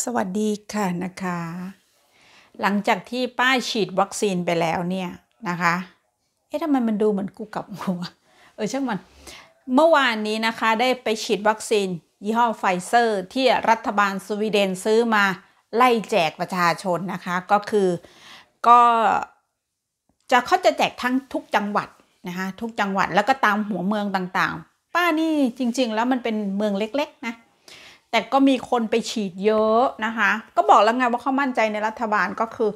สวัสดีค่ะนะคะ หลังจากที่ป้าฉีดวัคซีนไปแล้วเนี่ยนะคะเอ๊ะทำไมมันดูเหมือนกูกลับหัวเออช่างมันเมื่อวานนี้นะคะได้ไปฉีดวัคซีน ยี่ห้อไฟเซอร์ ที่รัฐบาลสวีเดนซื้อมาไล่แจกประชาชนนะคะ ก็คือก็จะเขาจะแจกทั้งทุกจังหวัดนะคะทุกจังหวัดแล้วก็ตามหัวเมืองต่างๆ ป้านี่จริงๆ แล้วมันเป็นเมืองเล็กๆนะแต่ก็มีคนไปฉีดเยอะนะคะ ก็บอกแล้วไงว่าเขามั่นใจในรัฐบาลก็คือ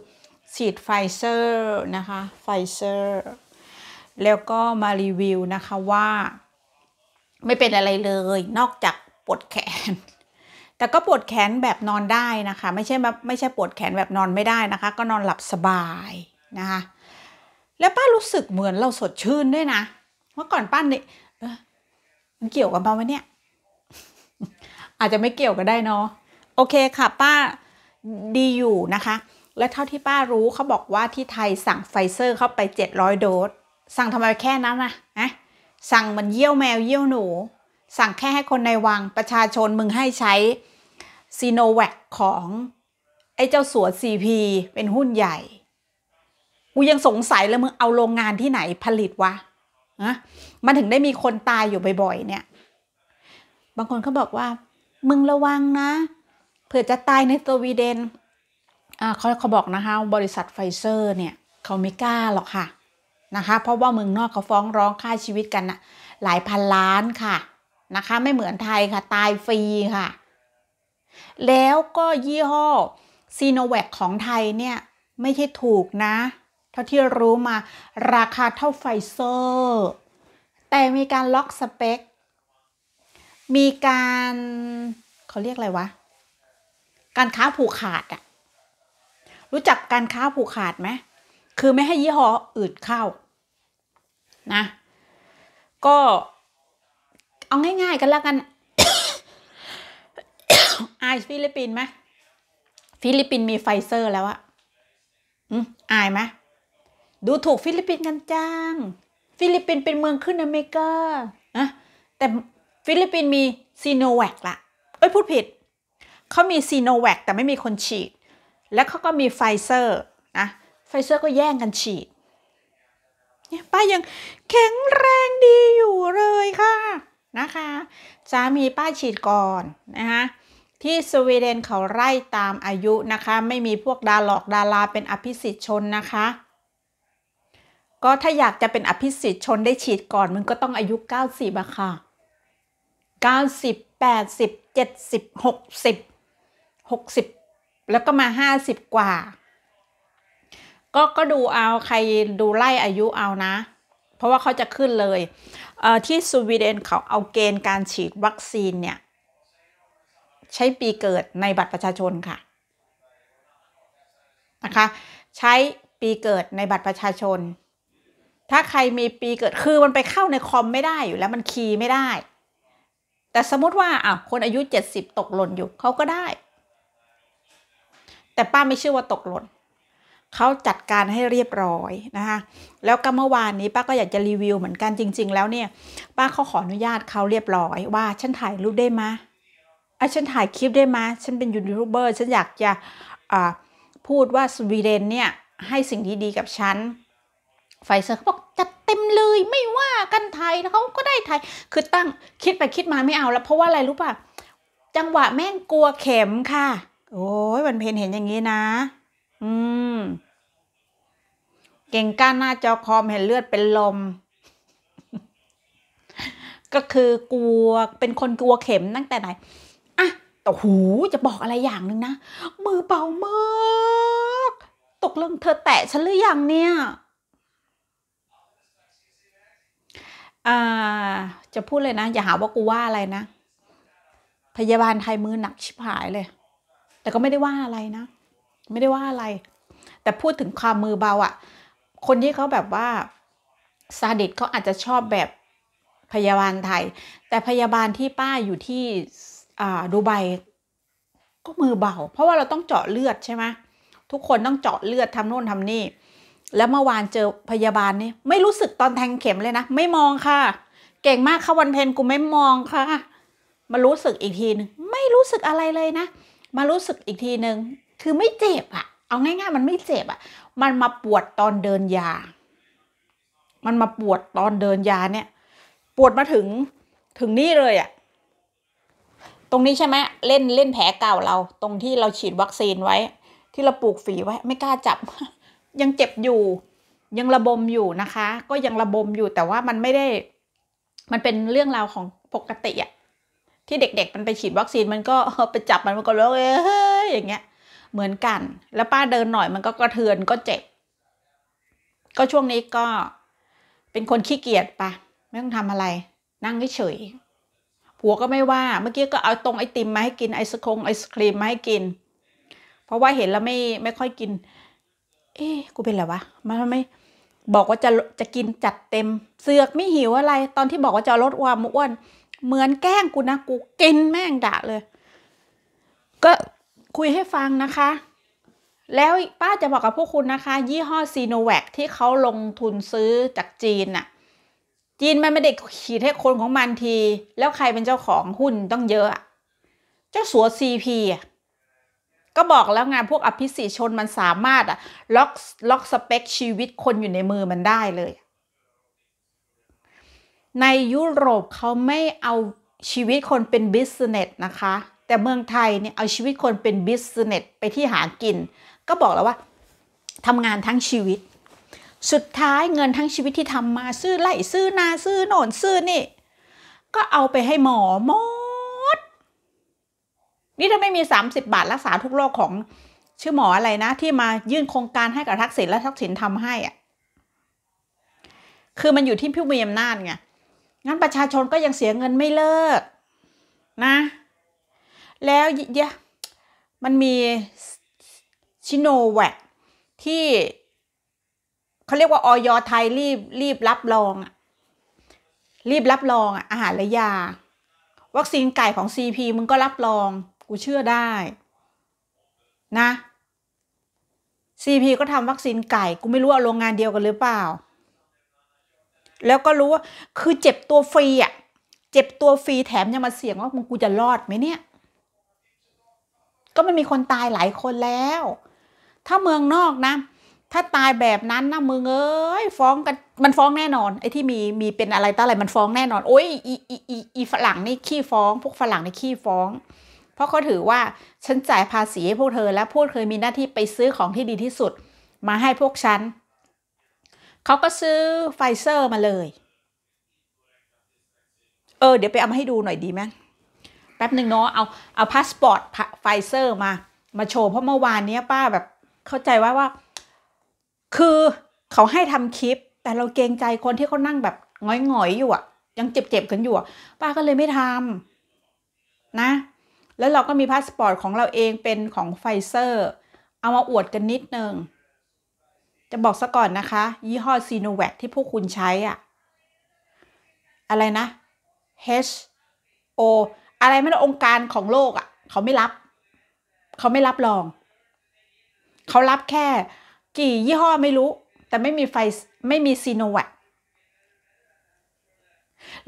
ฉีดไฟเซอร์นะคะไฟเซอร์แล้วก็มารีวิวนะคะว่า ไม่เป็นอะไรเลยนอกจากปวดแขน แต่ก็ปวดแขนแบบนอนได้นะคะ ไม่ใช่ไม่ใช่ปวดแขนแบบนอนไม่ได้นะคะ ก็นอนหลับสบายนะคะแล้วป้ารู้สึกเหมือนเราสดชื่นด้วยนะ เมื่อก่อนป้าเนี่ยมันเกี่ยวกับเราไหมเนี่ยอาจจะไม่เกี่ยวก็ได้เนาะ โอเคค่ะ ป้าดีอยู่นะคะ และเท่าที่ป้ารู้เขาบอกว่าที่ไทยสั่งไฟเซอร์เข้าไป 700 โดสสั่งทำไมแค่นั้นนะนะสั่งมันเยี่ยวแมวเยี่ยวหนู สั่งแค่ให้คนในวัง ประชาชนมึงให้ใช้ซีโนแวคของ ไอ้เจ้าสัวซีพีเป็นหุ้นใหญ่ กูยังสงสัยเลยมึงเอาโรงงานที่ไหนผลิตวะนะมันถึงได้มีคนตายอยู่บ่อยๆเนี่ย บางคนเขาบอกว่ามึงระวังนะเผื่อจะตายในสวีเดน อ่าเขาเขาบอกนะคะ บริษัทไฟเซอร์เนี่ยเขาไม่กล้าหรอกค่ะนะคะเพราะว่าเมืองนอกเขาฟ้องร้องค่าชีวิตกันนะหลายพันล้านค่ะนะคะไม่เหมือนไทยค่ะตายฟรีค่ะ แล้วก็ยี่ห้อซีโนแวคของไทยเนี่ย ไม่ใช่ถูกนะ เท่าที่รู้มาราคาเท่าไฟเซอร์ แต่มีการล็อกสเปคมีการ เขาเรียกอะไรวะ การค้าผูกขาดอะรู้จักการค้าผูกขาดไหมคือไม่ให้ยี่ห้ออื่นเข้า นะ ก็เอาง่าย ๆกันแล้วกัน อายฟิลิปปินไหมฟิลิปปินมีไฟเซอร์แล้วอะอืมอายไหมดูถูกฟิลิปปินกันจ้าง ฟิลิปปินเป็นเมืองขึ้นอเมริกาอะแต่ฟิลิปปินส์มีซีโนแวคละเอ้ยพูดผิด เขามีซีโนแวคแต่ไม่มีคนฉีด แล้วเขาก็มีไฟเซอร์นะ ไฟเซอร์ก็แย่งกันฉีดเนี่ยป้ายังแข็งแรงดีอยู่เลยค่ะนะคะสามีป้าฉีดก่อนนะคะที่สวีเดนเขาไล่ตามอายุนะคะ ไม่มีพวกดาหลอกดาราเป็นอภิสิทธิชนนะคะ ก็ถ้าอยากจะเป็นอภิสิทธิชนได้ฉีดก่อนมึงก็ต้องอายุ90อะค่ะ90 80 70 60 60 แล้วก็มา 50 กว่าก็ก็ดูเอาใครดูไล่อายุเอานะ เพราะว่าเขาจะขึ้นเลยเที่สวีเดนเขาเอาเกณฑ์การฉีดวัคซีนเนี่ยใช้ปีเกิดในบัตรประชาชนค่ะนะคะใช้ปีเกิดในบัตรประชาชน ถ้าใครมีปีเกิดคือมันไปเข้าในคอมไม่ได้อยู่แล้วมันคีย์ไม่ได้แต่สมมติว่าอ่ะคนอายุ 70 ตกหล่นอยู่เขาก็ได้ แต่ป้าไม่เชื่อว่าตกหล่นเขาจัดการให้เรียบร้อยนะคะแล้วก็เมื่อวานนี้ป้าก็อยากจะรีวิวเหมือนกันจริงๆแล้วเนี่ย ป้าเขาขออนุญาตเขาเรียบร้อยว่า ฉันถ่ายรูปได้ไหมอ่ะฉันถ่ายคลิป ได้ไหมฉันเป็นยูทูบเบอร์ ฉันอยากจะพูดว่าสวีเดนเนี่ยให้สิ่งดีๆกับฉันไฟเซอร์เขาบอกจัดเต็มเลย ไม่ว่ากันไทยเขาก็ได้ไทย คือตั้งคิดไปคิดมาไม่เอา แล้ว เพราะว่าอะไรรู้ป่ะจังหวะแม่งกลัวเข็มค่ะ โอ้ยวันเพนเห็นอย่างนี้นะ อืมเก่งก้านหน้าจอคอมเห็นเลือดเป็นลม ก็คือกลัวเป็นคนกลัวเข็มตั้งแต่ไหนอ่ะแต่หูจะบอกอะไรอย่างหนึ่งนะมือเบามากตกลงเธอแตะฉันหรือยังเนี่ยอาจะพูดเลยนะอย่าหาว่ากูว่าอะไรนะ พยาบาลไทยมือหนักชิบหายเลยแต่ก็ไม่ได้ว่าอะไรนะไม่ได้ว่าอะไร แต่พูดถึงความมือเบาอะ่ะ คนที่เขาแบบว่าซาดิสเขาอาจจะชอบแบบพยาบาลไทยแต่พยาบาลที่ป้าอยู่ที่ อ่าดูไบก็มือเบาเพราะว่าเราต้องเจาะเลือดใช่ไหมทุกคนต้องเจาะเลือดทำโน่นทำนี่แล้วเมื่อวานเจอพยาบาลนี่ไม่รู้สึกตอนแทงเข็มเลยนะไม่มองค่ะเก่งมากค่ะวันเพนกูไม่มองค่ะมารู้สึกอีกทีนึงไม่รู้สึกอะไรเลยนะมารู้สึกอีกทีนึงคือไม่เจ็บอะเอาง่ายๆ มันไม่เจ็บอะมันมาปวดตอนเดินยา มันมาปวดตอนเดินยาเนี่ย ปวดมาถึงถึงนี่เลยอะตรงนี้ใช่ไหมเล่นเล่นแผลเก่าเรา ตรงที่เราฉีดวัคซีนไว้ ที่เราปลูกฝีไว้ ไม่กล้าจับยังเจ็บอยู่ยังระบมอยู่นะคะ ก็ยังระบมอยู่แต่ว่ามันไม่ได้ มันเป็นเรื่องราวของปกติอะที่เด็กๆ มันไปฉีดวัคซีน มันก็ไปจับมันมันก็ร้องเอ้ยอย่างเงี้ย เหมือนกัน แล้วป้าเดินหน่อยมันก็กระเทือนก็เจ็บ ก็ช่วงนี้ก็เป็นคนขี้เกียจปะ ไม่ต้องทำอะไร นั่งเฉยผัวก็ไม่ว่าเมื่อกี้ก็เอาตรงไอติมมาให้กินไอศคมไอศครีมมาให้กิน เพราะว่าเห็นแล้วไม่ไม่ค่อยกินเอ๊กูเป็นอะไรวะมันไม่ บอกว่าจะจะกินจัดเต็ม เสือกไม่หิวอะไร ตอนที่บอกว่าจะลดความอ้วน เหมือนแกล้งกูนะ กูกินแม่งด่าเลย ก็คุยให้ฟังนะคะ แล้วป้าจะบอกกับพวกคุณนะคะ ยี่ห้อซีโนแวคที่เขาลงทุนซื้อจากจีนน่ะ จีนมันไม่ได้ขีดให้คนของมันที แล้วใครเป็นเจ้าของหุ้นต้องเยอะ เจ้าสัวซีพีอ่ะก็บอกแล้วงานพวกอภิสิชนมันสามารถอะล็อกล็อกสเปคชีวิตคนอยู่ในมือมันได้เลย ในยุโรปเขาไม่เอาชีวิตคนเป็นบิสเนสนะคะ แต่เมืองไทยเนี่ยเอาชีวิตคนเป็นบิสเนสไปที่หากิน ก็บอกแล้วว่าทำงานทั้งชีวิต สุดท้ายเงินทั้งชีวิตที่ทำมาซื้อไล่ซื้อนาซื้อโนนซื้อนี่ก็เอาไปให้หมอหมอนี่ถ้าไม่มี 30 บาทรักษาทุกโรคของชื่อหมออะไรนะ ที่มายื่นโครงการให้กับทักษิณและทักษิณทำให้อะ่ะคือมันอยู่ที่ผู้มีอำนาจไงงั้นประชาชนก็ยังเสียเงินไม่เลิกนะ แล้วเยะมันมีชิโนแวกที่เขาเรียกว่าออยไทยรีบรีบรับรอง รีบรับรองอาหารและยา วัคซีนไก่ของ CP มึงก็รับรองกูเชื่อได้นะ CP ก็ทำวัคซีนไก่กูไม่รู้เอาโรงงานเดียวกันหรือเปล่า แล้วก็รู้ว่าคือเจ็บตัวฟรีอ่ะเจ็บตัวฟรีแถมยังมาเสี่ยงว่ามึงกูจะรอดไหมเนี่ยก็มันมีคนตายหลายคนแล้ว ถ้าเมืองนอกนะ ถ้าตายแบบนั้นนะมึงเอ้ยฟ้องกันมันฟ้องแน่นอนไอ้ที่มีมีเป็นอะไรตั้งอะไรมันฟ้องแน่นอนโอ้ยอีอีอีอีฝรั่งนี่ขี้ฟ้อง พวกฝรั่งนี่ขี้ฟ้องเพราะเขาถือว่า ฉันจ่ายภาษีให้พวกเธอ และพวกเธอมีหน้าที่ไปซื้อของที่ดีที่สุด มาให้พวกฉัน เขาก็ซื้อไฟเซอร์มาเลย เออ เดี๋ยวไปเอามาให้ดูหน่อยดีไหมแป๊บหนึ่งเนาะเอาเอาพาสปอร์ตไฟเซอร์มา มาโชว์เพราะเมื่อวานนี้ป้าแบบเข้าใจว่าว่า คือเขาให้ทำคลิป แต่เราเกรงใจคนที่เขานั่งแบบง่อยๆอยู่อะยังเจ็บๆกันอยู่ป้าก็เลยไม่ทำนะแล้วเราก็มีพาสปอร์ตของเราเองเป็นของไฟเซอร์ เอามาอวดกันนิดนึงจะบอกซะก่อนนะคะ ยี่ห้อซีโนแวคที่พวกคุณใช้อะอะไรนะ H O อะไรไม่รู้องค์การของโลกอะเขาไม่รับ เขาไม่รับรอง เขารับแค่กี่ยี่ห้อไม่รู้ แต่ไม่มีไฟไม่มีซีโนแวค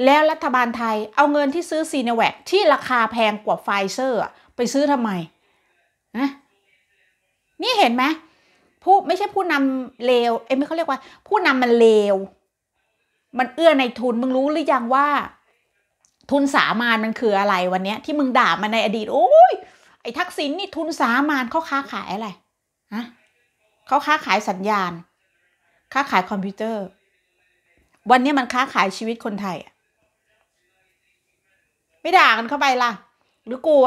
แล้วรัฐบาลไทยเอาเงินที่ซื้อซีเนแวคที่ราคาแพงกว่าไฟเซอร์ไปซื้อทำไมนะนี่เห็นไหมผู้ไม่ใช่ผู้นำเลวเอ้ไม่เขาเรียกว่า ผู้นำมันเลวมันเอื้อในทุนมึงรู้หรือยังว่าทุนสามานมันคืออะไรวันนี้ ที่มึงด่ามาในอดีตโอ้ย ไอ้ทักษิณนี่ทุนสามานเขาค้าขายอะไรฮะเขาค้าขายสัญญาณ ค้าขายคอมพิวเตอร์วันนี้มันค้าขายชีวิตคนไทย ไม่ด่ากันเข้าไปล่ะ หรือกลัว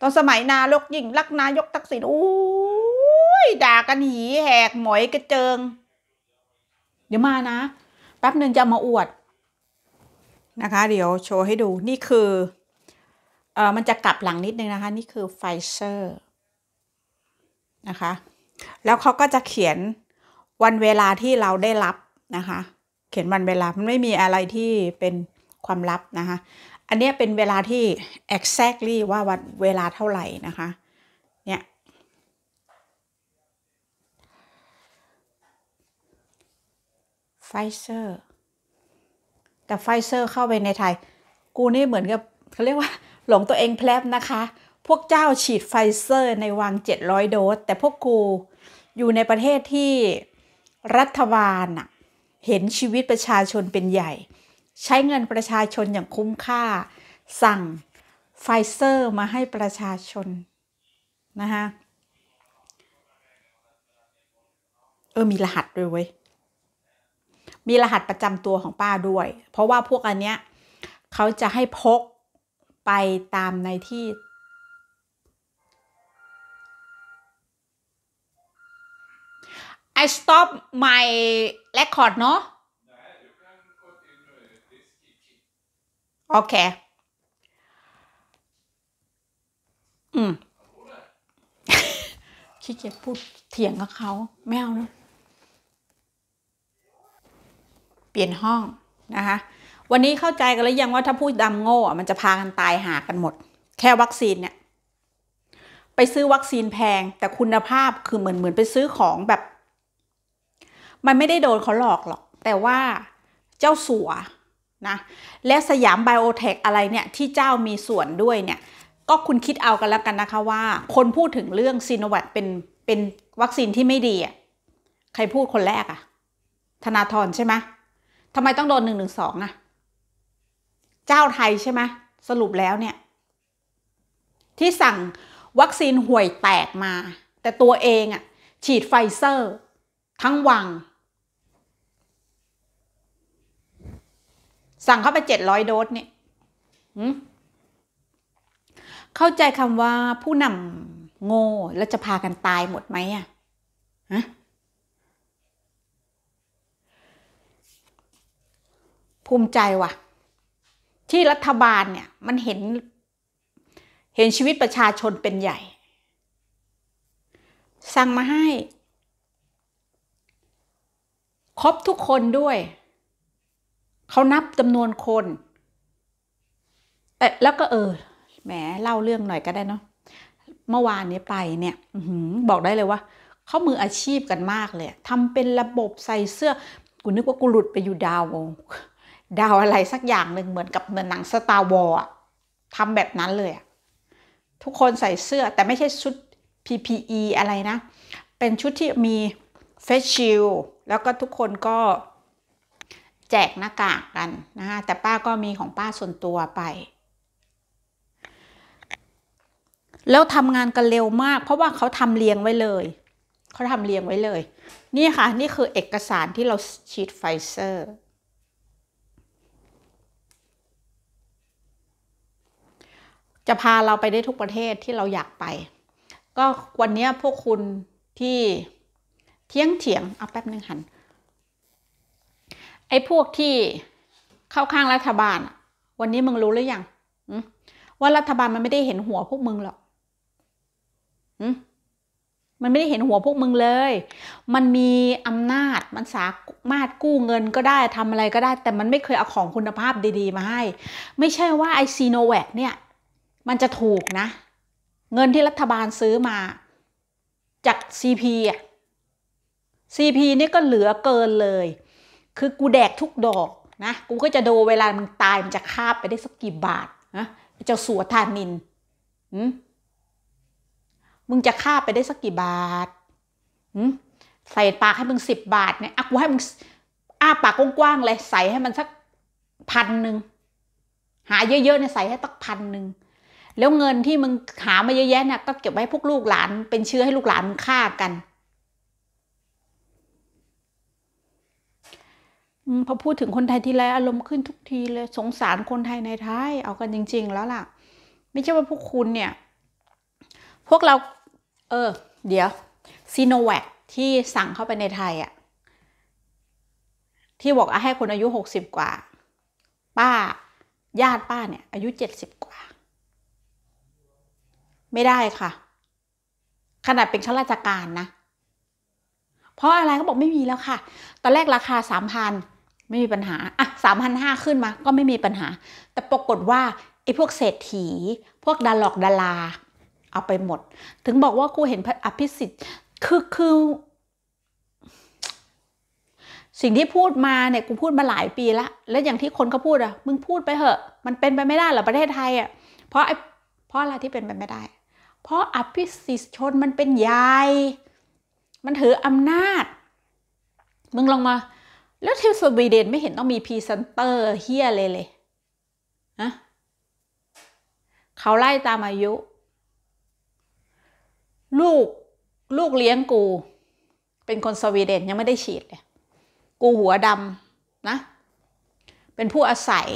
ตอนสมัยนาลกยิ่งรักนายกทักษิณอู้ย ด่ากันหีแหกหมอยกระเจิง เดี๋ยวมานะ แป๊บหนึ่งจะมาอวด นะคะเดี๋ยวโชว์ให้ดูนี่คือเออมันจะกลับหลังนิดนึงนะคะ นี่คือไฟเซอร์นะคะ แล้วเขาก็จะเขียนวันเวลาที่เราได้รับนะคะ เขียนวันเวลา มันไม่มีอะไรที่เป็นความลับนะคะ อันนี้เป็นเวลาที่ exactly ว่าวันเวลาเท่าไหร่นะคะ เนี่ยไฟเซอร์แต่ไฟเซอร์เข้าไปในไทย กูนี่เหมือนกับเขาเรียกว่าหลงตัวเองแพลบนะคะ พวกเจ้าฉีดไฟเซอร์ในวัง700 โดส แต่พวกกู อยู่ในประเทศที่รัฐบาลเห็นชีวิตประชาชนเป็นใหญ่ ใช้เงินประชาชนอย่างคุ้มค่า สั่งไฟเซอร์มาให้ประชาชนนะคะเออมีรหัสด้วยเว้ยมีรหัสประจำตัวของป้าด้วย เพราะว่าพวกอันเนี้ยเขาจะให้พกไปตามในที่ I stop my record เนาะ Okay. อืมขี้เกียจพูดเถียงกับเขาไม่เอานะเปลี่ยนห้องนะคะ วันนี้เข้าใจกันหรือยังว่าถ้าพูดดำโง่มันจะพากันตายหากันหมด แค่วัคซีนเนี่ย ไปซื้อวัคซีนแพง แต่คุณภาพคือเหมือนเหมือนไปซื้อของแบบมันไม่ได้โดนเขาหลอกหรอก แต่ว่าเจ้าสัวนะ และสยามไบโอเทคอะไรเนี่ย ที่เจ้ามีส่วนด้วยเนี่ย ก็คุณคิดเอากันแล้วกันนะคะว่า คนพูดถึงเรื่องซีโนแวคเป็นเป็นวัคซีนที่ไม่ดีอ่ะใครพูดคนแรกอ่ะ ธนาธรใช่ไหมทำไมต้องโดนหนึ่งหนึ่งสองอ่ะเจ้าไทยใช่ไหมสรุปแล้วเนี่ย ที่สั่งวัคซีนห่วยแตกมา แต่ตัวเองอ่ะ ฉีดไฟเซอร์ ทั้งวังสั่งเข้าไปเจ็ดร้อยโดสเนี่ยเข้าใจคำว่าผู้นำโง่แล้วจะพากันตายหมดไหมอะฮะภูมิใจว่ะ ที่รัฐบาลเนี่ย มันเห็น เห็นชีวิตประชาชนเป็นใหญ่ สั่งมาให้ ครบทุกคนด้วยเขานับจำนวนคน แต่แล้วก็เออ แหมเล่าเรื่องหน่อยก็ได้เนาะเมื่อวานนี้ไปเนี่ยอบอกได้เลยว่าเขามืออาชีพกันมากเลย ทำเป็นระบบใส่เสื้อ กูนึกว่ากูหลุดไปอยู่ดาว ดาวอะไรสักอย่างหนึ่งเหมือนกับเหมือนหนังสตาร์วอลทำแบบนั้นเลยทุกคนใส่เสื้อแต่ไม่ใช่ชุด PPE อะไรนะ เป็นชุดที่มีเฟสชิลแล้วก็ทุกคนก็แจกหน้ากากกันนะคะแต่ป้าก็มีของป้าส่วนตัวไป แล้วทำงานกันเร็วมาก เพราะว่าเขาทำเรียงไว้เลยเขาทำเรียงไว้เลย นี่ค่ะ นี่คือเอกสารที่เราฉีดไฟเซอร์ จะพาเราไปได้ทุกประเทศที่เราอยากไป ก็วันนี้พวกคุณที่เที่ยงเถียงเอาแป๊บนึงหันไอ้พวกที่ เข้าข้างรัฐบาล วันนี้มึงรู้หรืออยังว่ารัฐบาลมันไม่ได้เห็นหัวพวกมึงหรอกมันไม่ได้เห็นหัวพวกมึงเลย มันมีอำนาจมันสามารถกู้เงินก็ได้ทำอะไรก็ได้ แต่มันไม่เคยเอาของคุณภาพดีๆมาให้ ไม่ใช่ว่าไอซีโนแวคเนี่ย มันจะถูกนะ เงินที่รัฐบาลซื้อมา จาก CP อ่ะ CP นี่ก็เหลือเกินเลยคือกูแดกทุกดอก นะกูก็จะดูเวลามันตายมันจะคาบไปได้สักกี่บาทนะเจ้าสัวทานินมึงจะคาบไปได้สักกี่บาทใส่ปากให้มึงสิบบาทเนี่ยอ่ะกูให้มึงอ้าปากกว้างๆเลยใส่ให้มันสักพันหนึ่งหาเยอะๆเนี่ยใส่ให้ตักพันหนึ่งแล้วเงินที่มึงหามาเยอะแยะเนี่ยก็เก็บไว้พวกลูกหลานเป็นเชื้อให้ลูกหลานมึงฆ่ากันพอพูดถึงคนไทยทีไรอารมณ์ขึ้นทุกทีเลยสงสารคนไทยในไทย เอากันจริงๆแล้วล่ะ ไม่ใช่ว่าพวกคุณเนี่ย พวกเรา เออเดี๋ยวซีโนแวคที่สั่งเข้าไปในไทยอะที่บอกอให้คนอายุหกสิบกว่า ป้า ญาติป้าเนี่ยอายุเจ็ดสิบกว่า ไม่ได้ค่ะ ขนาดเป็นข้าราชการนะ เพราะอะไรเขาบอกไม่มีแล้วค่ะ ตอนแรกราคาสามพันไม่มีปัญหา อ่ะสามพันห้าขึ้นมา ก็ไม่มีปัญหา แต่ปรากฏว่าไอ้พวกเศรษฐี พวกดาลอกดารา เอาไปหมด ถึงบอกว่ากูเห็นอภิสิทธิ์ คือคือ สิ่งที่พูดมาเนี่ย กูพูดมาหลายปีละแล้วอย่างที่คนเขาพูดอะมึงพูดไปเหอะ มันเป็นไปไม่ได้หรอประเทศไทยอะ เพราะไอ้เพราะอะไรที่เป็นไปไม่ได้ เพราะอภิสิทธิ์ชนมันเป็นใหญ่มันถืออำนาจ มึงลองมาแล้วทีสวีเดนไม่เห็นต้องมีพรีเซนเตอร์เฮียเลยเลยนะเขาไล่ตามอายุ ลูกลูกเลี้ยงกู เป็นคนสวีเดนยังไม่ได้ฉีดเลยกูหัวดำนะ เป็นผู้อาศัย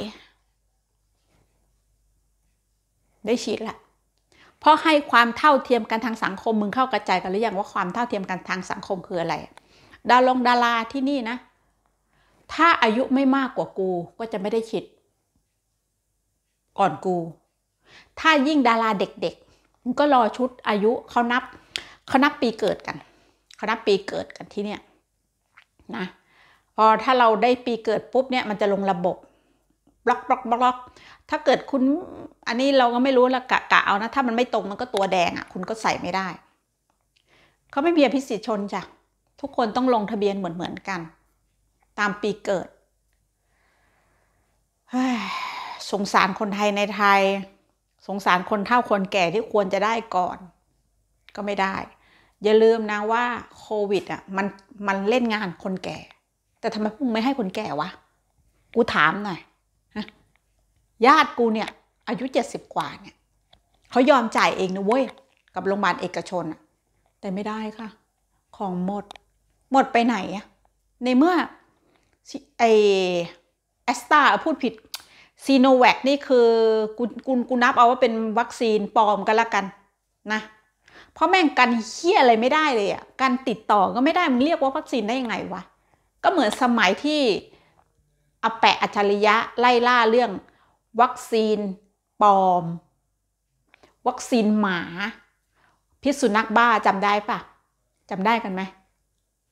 ได้ฉีดละเพราะให้ความเท่าเทียมกันทางสังคมมึงเข้ากระจายกันหรือยังว่าความเท่าเทียมกันทางสังคมคืออะไร ดารงดาราที่นี่นะถ้าอายุไม่มากกว่ากูก็จะไม่ได้ฉีดก่อนกู ถ้ายิ่งดาราเด็กๆก็รอชุดอายุเขานับเขานับปีเกิดกันเขานับปีเกิดกันที่เนี่ยนะพอถ้าเราได้ปีเกิดปุ๊บเนี่ยมันจะลงระบบบล็อกบล็อกบล็อกถ้าเกิดคุณอันนี้เราก็ไม่รู้ละกะกะเอานะถ้ามันไม่ตรงมันก็ตัวแดงอะ่ะ คุณก็ใส่ไม่ได้ เขาไม่มีอภิสิทธิชนจ้ะทุกคนต้องลงทะเบียนเหมือนเหมือนกันตามปีเกิด สงสารคนไทยในไทย สงสารคนเท่าคนแก่ที่ควรจะได้ก่อน ก็ไม่ได้ อย่าลืมนะว่า โควิดอ่ะ มันมันเล่นงานคนแก่ แต่ทำไมพวกไม่ให้คนแก่วะ กูถามหน่อย ญาติกูเนี่ย อายุเจ็ดสิบกว่าเนี่ยเขายอมจ่ายเองนะเว้ยกับโรงพยาบาลเอกชนอ่ะ แต่ไม่ได้ค่ะของหมด หมดไปไหนอะ ในเมื่อไอแอสตาพูดผิดซีโนแวคนี่คือกูกูกูนับเอาว่าเป็นวัคซีนปลอมกันละกันนะ เพราะแม่งกันเคี้ยอะไรไม่ได้เลยอะ่ะการติดต่อก็ไม่ได้มึงเรียกว่าวัคซีนได้ยังไงวะ ก็เหมือนสมัยที่อแปะอัจฉริยะไล่ล่าเรื่อง วัคซีนปลอม วัคซีนหมา พิษสุนัขบ้าจำได้ปะจำได้กันไหม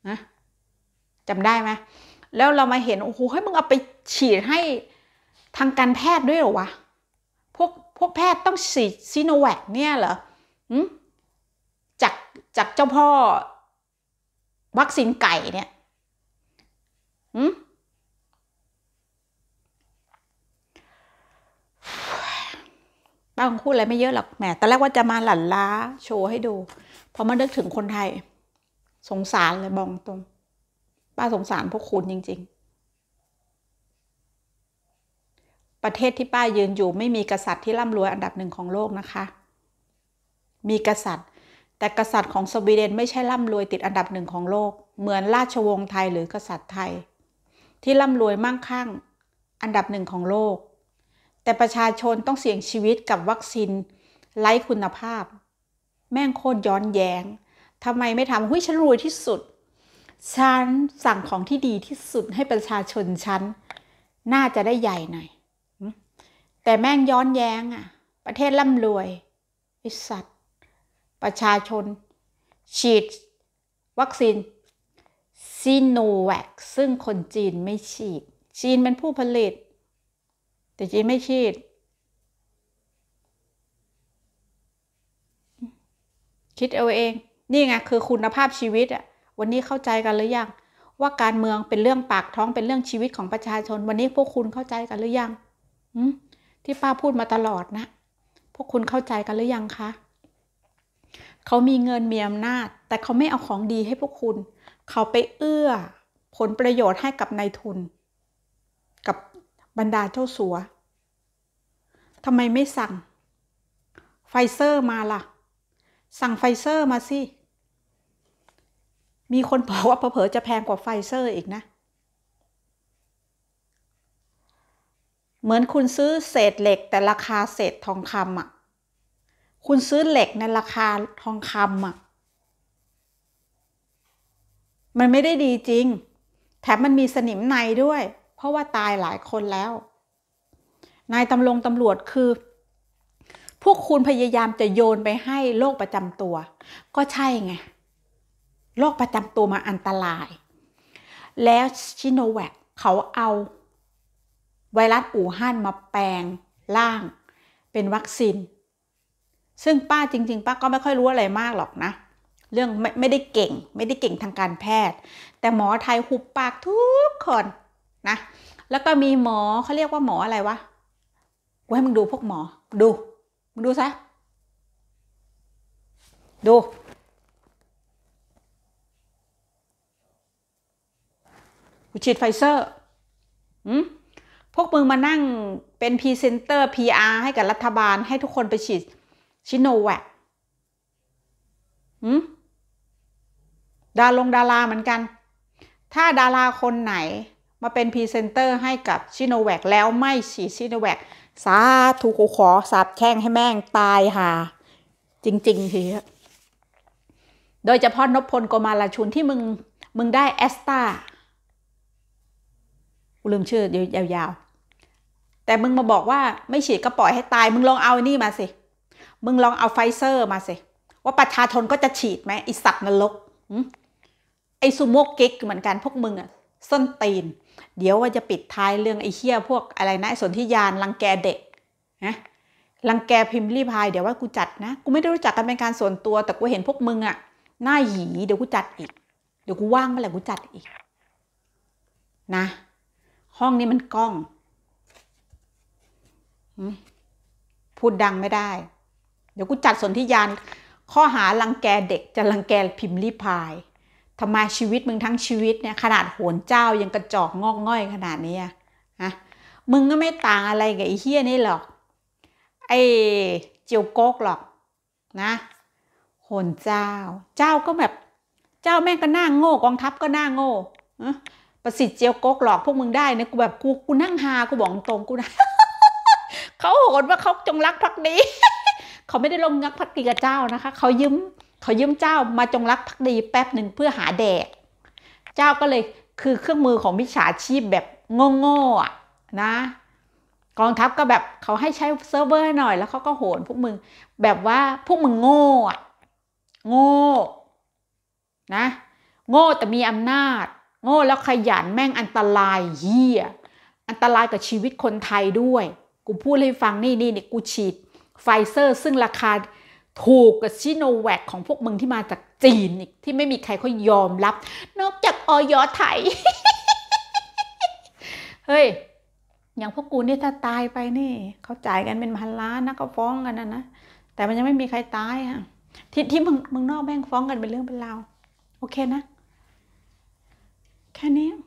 นะจำได้ไหมแล้วเรามาเห็นโอ้โหให้มึงเอาไปฉีดให้ทางการแพทย์ด้วยเหรอวะ พวกพวกแพทย์ต้องฉีดซีโนแวคเนี่ยเหรอหจากจากเจ้าพ่อ วัคซีนไก่เนี่ยหป้าคงพูดอะไรไม่เยอะหรอกแหมตอนแรกว่าจะมาหลั่นล้า โชว์ให้ดู พอมานึกถึงคนไทย สงสารเลยบองตรงป้าสงสารพวกคุณ จริง ๆ ประเทศที่ป้ายืนอยู่ ไม่มีกษัตริย์ที่ร่ำรวยอันดับหนึ่งของโลกนะคะ มีกษัตริย์ แต่กษัตริย์ของสวีเดนไม่ใช่ร่ำรวยติดอันดับหนึ่งของโลก เหมือนราชวงศ์ไทยหรือกษัตริย์ไทย ที่ร่ำรวยมั่งคั่ง อันดับหนึ่งของโลก แต่ประชาชนต้องเสี่ยงชีวิตกับวัคซีนไร้คุณภาพ แม่งโคตรย้อนแยง้งทำไมไม่ทำหุ้ยฉันรวยที่สุดฉันสั่งของที่ดีที่สุดให้ประชาชนฉันน่าจะได้ใหญ่หน่อยแต่แม่งย้อนแย้งอ่ะ ประเทศร่ำรวยไอสัตว์ประชาชน ฉีด วัคซีนซีโนแวคซึ่งคนจีนไม่ฉีดจีนเป็นผู้ผลิต แต่จีนไม่ฉีด คิดเอาเอง นี่ไงคือคุณภาพชีวิตอ่ะวันนี้เข้าใจกันหรือยัง ว่าการเมืองเป็นเรื่องปากท้องเป็นเรื่องชีวิตของประชาชน วันนี้พวกคุณเข้าใจกันหรือยังที่ป้าพูดมาตลอดนะ พวกคุณเข้าใจกันหรือยังคะเขามีเงินมีอำนาจแต่เขาไม่เอาของดีให้พวกคุณ เขาไปเอื้อ ผลประโยชน์ให้กับนายทุน กับบรรดาเจ้าสัวทำไมไม่สั่ง ไฟเซอร์มาล่ะสั่งไฟเซอร์มาสิมีคนบอกว่าเผลอจะแพงกว่าไฟเซอร์อีกนะ เหมือนคุณซื้อเศษเหล็กแต่ราคาเศษทองคำอะ่ะ คุณซื้อเหล็กในราคาทองคำอะ่ะ มันไม่ได้ดีจริง แถมมันมีสนิมในด้วย เพราะว่าตายหลายคนแล้ว นายตำรงตำรวจคือ พวกคุณพยายามจะโยนไปให้โรคประจำตัว ก็ใช่ไงโรคประจำตัวมาอันตราย แล้วชิโนแวคเขาเอาไวรัสอู่ฮั่นมาแปลงร่าง เป็นวัคซีน ซึ่งป้าจริงๆป้าก็ไม่ค่อยรู้อะไรมากหรอกนะ เรื่องไม่ไม่ได้เก่งไม่ได้เก่งทางการแพทย์ แต่หมอไทยหุบปากทุกคนนะ แล้วก็มีหมอเขาเรียกว่าหมออะไรวะกูให้มึงดูพวกหมอ ดู มึงดูซะดูฉีดไฟเซอร์พวกมึงมานั่งเป็นพรีเซนเตอร์ PR ให้กับรัฐบาล ให้ทุกคนไปฉีดชิโนแวคดาลงดาราเหมือนกัน ถ้าดาราคนไหนมาเป็นพรีเซนเตอร์ให้กับชิโนแวคแล้วไม่ฉีดชิโนแวคสาธุขอขอสาบแช่งให้แม่งตายหาจริงๆทีโดยเฉพาะนพพลโกมาลาชุนที่มึง มึงได้แอสตากูลืมชื่อยาวๆ แต่มึงมาบอกว่าไม่ฉีดก็ปล่อยให้ตาย มึงลองเอานี่มาสิ มึงลองเอาไฟเซอร์มาสิ ว่าประชาชนก็จะฉีดไหมไอสัตว์นรกไอซูโมกเกิกเหมือนกันพวกมึงอะส้นตีน เดี๋ยวว่าจะปิดท้ายเรื่องไอเฮี้ยพวกอะไรนะสนธิยานรังแกเด็กนะรังแกพิมพ์รีพาย เดี๋ยวว่ากูจัดนะกูไม่ได้รู้จักกันเป็นการส่วนตัว แต่กูเห็นพวกมึงอะหน้าหยีเดี๋ยวกูจัดอีกเดี๋ยวกูว่างเมื่อไหร่กูจัดอีกนะห้องนี้มันกล้อง พูดดังไม่ได้ เดี๋ยวกูจัดสนธิยาน ข้อหาลังแกเด็กจะลังแกพิมพ์รีพายทำไมชีวิตมึงทั้งชีวิตเนี่ยขนาดโหนเจ้ายังกระจอกงอกง่อยขนาดนี้อะมึงก็ไม่ต่างอะไรกับไอ้เฮี้ยนี่หรอก ไอ้เจียวโกกหรอก นะ โหนเจ้า เจ้าก็แบบ เจ้าแม่งก็น่าโง่กองทัพก็น่าโง่ประสิทธิ์เจียวกกหลอกพวกมึงได้นะกูแบบกูกูนั่งหากูบอกตรงกูนะเขาโหดว่าเขาจงรักภักดีเขาไม่ได้ลงงักภักดีกับเจ้านะคะเขายืมเขายืมเจ้ามาจงรักภักดีแป๊บหนึ่งเพื่อหาแดก เจ้าก็เลยคือเครื่องมือของมิจฉาชีพแบบโง่ๆง่นะ กองทัพก็แบบเขาให้ใช้เซิร์ฟเวอร์หน่อย แล้วเขาก็โหนพวกมึงแบบว่าพวกมึงโง่โง่นะ โง่แต่มีอำนาจโง่แล้วขยันแม่งอันตรายเฮียอันตรายกับชีวิตคนไทยด้วย กูพูดให้ฟังนี่นี่นี่ กูฉีด ไฟเซอร์ซึ่งราคาถูกกับชิโนแวคของพวกมึงที่มาจากจีนอีก ที่ไม่มีใครเขายอมรับ นอกจากออยอไทยเฮ้ย อย่างพวกกูนี่ถ้าตายไปนี่เขาจ่ายกันเป็นพันล้านนะก็ฟ้องกันนะนะแต่มันยังไม่มีใครตายอะที่ที่มึงมึงนอกแม่งฟ้องกันเป็นเรื่องเป็นราวโอเคนะ you?